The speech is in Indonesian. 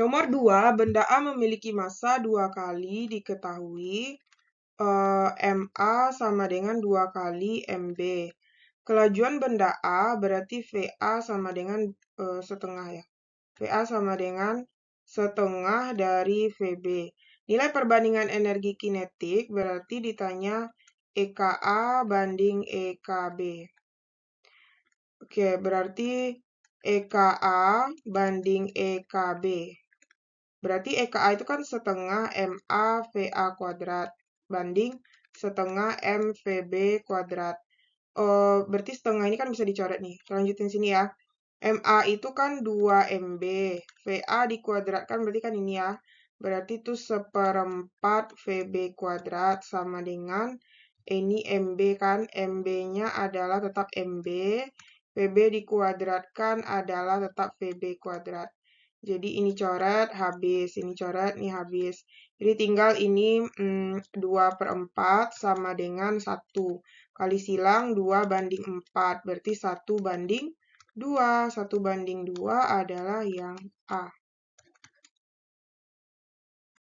Nomor dua, benda A memiliki massa dua kali diketahui eh, MA sama dengan dua kali MB. Kelajuan benda A berarti VA sama dengan eh, setengah ya. VA sama dengan setengah dari VB. Nilai perbandingan energi kinetik berarti ditanya EKA banding EKB. Oke, berarti EKA banding EKB. Berarti EKA itu kan setengah MA VA kuadrat banding setengah MVB kuadrat. oh berarti setengah ini kan bisa dicoret nih. Lanjutin sini ya. MA itu kan 2 MB. VA dikuadratkan berarti kan ini ya. Berarti itu seperempat VB kuadrat sama dengan ini MB kan. MB-nya adalah tetap MB. VB dikuadratkan adalah tetap VB kuadrat. Jadi ini coret, habis, ini coret, ini habis. Jadi tinggal ini hmm, 2 per 4 sama dengan 1. Kali silang 2 banding 4, berarti 1 banding 2. 1 banding 2 adalah yang A.